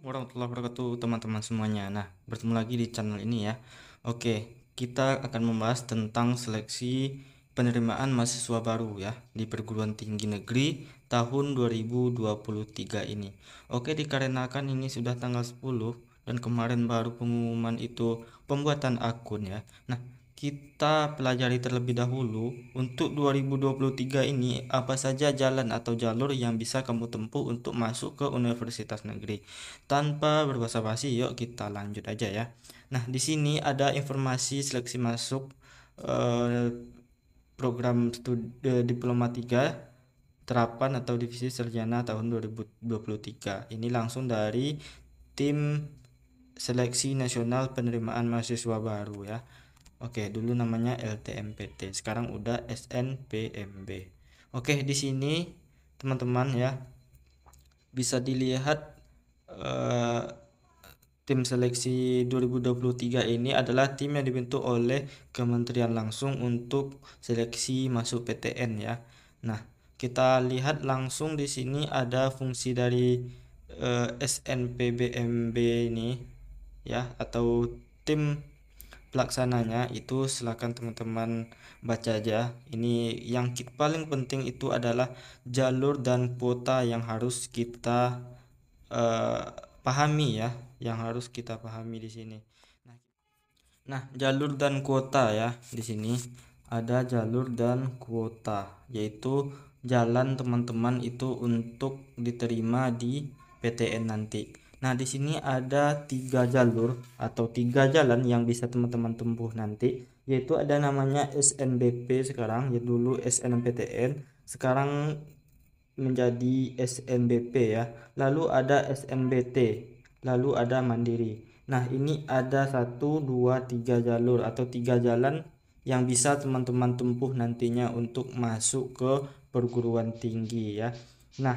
warahmatullahi wabarakatuh teman-teman semuanya Nah bertemu lagi di channel ini ya Oke kita akan membahas tentang seleksi penerimaan mahasiswa baru ya Di perguruan tinggi negeri tahun 2023 ini Oke dikarenakan ini sudah tanggal 10 Dan kemarin baru pengumuman itu pembuatan akun ya Nah kita pelajari terlebih dahulu untuk 2023 ini apa saja jalan atau jalur yang bisa kamu tempuh untuk masuk ke universitas negeri. Tanpa berbahasa basi yuk kita lanjut aja ya. Nah, di sini ada informasi seleksi masuk eh, program studi, eh, diploma 3 terapan atau divisi sarjana tahun 2023. Ini langsung dari tim seleksi nasional penerimaan mahasiswa baru ya. Oke, dulu namanya LTMPT, sekarang udah SNPMB. Oke, di sini teman-teman ya bisa dilihat uh, tim seleksi 2023 ini adalah tim yang dibentuk oleh kementerian langsung untuk seleksi masuk PTN ya. Nah, kita lihat langsung di sini ada fungsi dari eh, SNPBMB ini ya atau tim pelaksananya itu silahkan teman-teman baca aja ini yang paling penting itu adalah jalur dan kuota yang harus kita uh, pahami ya yang harus kita pahami di sini nah, nah jalur dan kuota ya di sini ada jalur dan kuota yaitu jalan teman-teman itu untuk diterima di PTN nanti Nah, di sini ada tiga jalur atau tiga jalan yang bisa teman-teman tempuh nanti, yaitu ada namanya SNBP sekarang, ya dulu SNMPTN, sekarang menjadi SNBP ya. Lalu ada SNBT, lalu ada Mandiri. Nah, ini ada satu, dua, tiga jalur atau tiga jalan yang bisa teman-teman tempuh nantinya untuk masuk ke perguruan tinggi ya. Nah,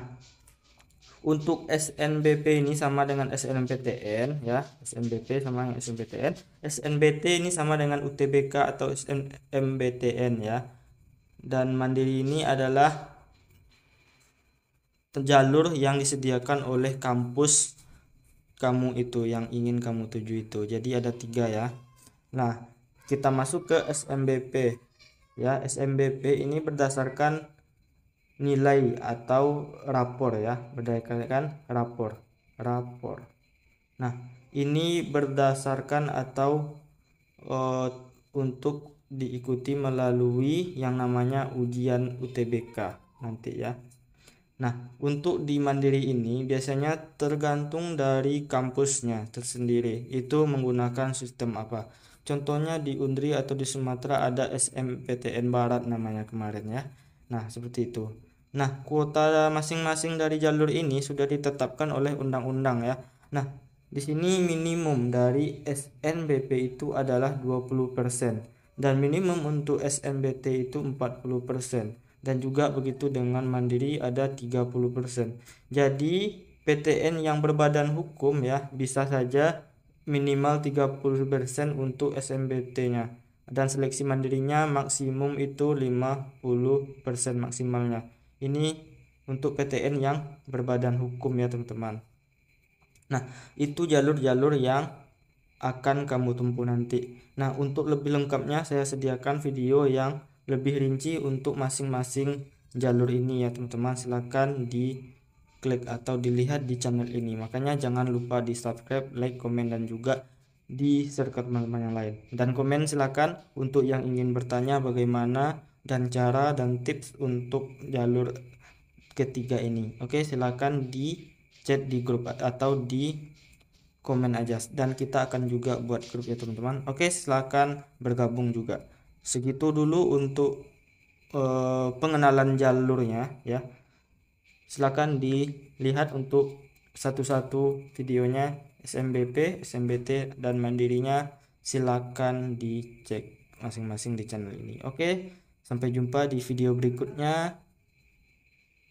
untuk SNBP ini sama dengan SNMPTN ya SNBP sama dengan SNPTN SNBT ini sama dengan UTBK atau SNMBTN ya dan mandiri ini adalah jalur yang disediakan oleh kampus kamu itu yang ingin kamu tuju itu jadi ada tiga ya nah kita masuk ke SMBP ya SMBP ini berdasarkan nilai atau rapor ya berdasarkan kan rapor rapor nah ini berdasarkan atau e, untuk diikuti melalui yang namanya ujian UTBK nanti ya nah untuk di mandiri ini biasanya tergantung dari kampusnya tersendiri itu menggunakan sistem apa contohnya di Undri atau di Sumatera ada SMPTN Barat namanya kemarin ya Nah, seperti itu. Nah, kuota masing-masing dari jalur ini sudah ditetapkan oleh undang-undang ya. Nah, di sini minimum dari SNBP itu adalah 20% dan minimum untuk SNBT itu 40% dan juga begitu dengan Mandiri ada 30%. Jadi, PTN yang berbadan hukum ya bisa saja minimal 30% untuk SNBT-nya dan seleksi mandirinya maksimum itu 50% maksimalnya. Ini untuk PTN yang berbadan hukum ya teman-teman. Nah, itu jalur-jalur yang akan kamu tempuh nanti. Nah, untuk lebih lengkapnya saya sediakan video yang lebih rinci untuk masing-masing jalur ini ya teman-teman. Silahkan di klik atau dilihat di channel ini. Makanya jangan lupa di subscribe, like, komen, dan juga di circle teman-teman yang lain. Dan komen silahkan untuk yang ingin bertanya bagaimana dan cara dan tips untuk jalur ketiga ini. Oke, silahkan di chat di grup atau di komen aja dan kita akan juga buat grup ya teman-teman. Oke, silahkan bergabung juga. Segitu dulu untuk uh, pengenalan jalurnya ya. silahkan dilihat untuk satu-satu videonya SMBP, SMBT, dan mandirinya silakan dicek masing-masing di channel ini. Oke, sampai jumpa di video berikutnya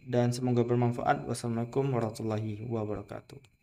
dan semoga bermanfaat. Wassalamualaikum warahmatullahi wabarakatuh.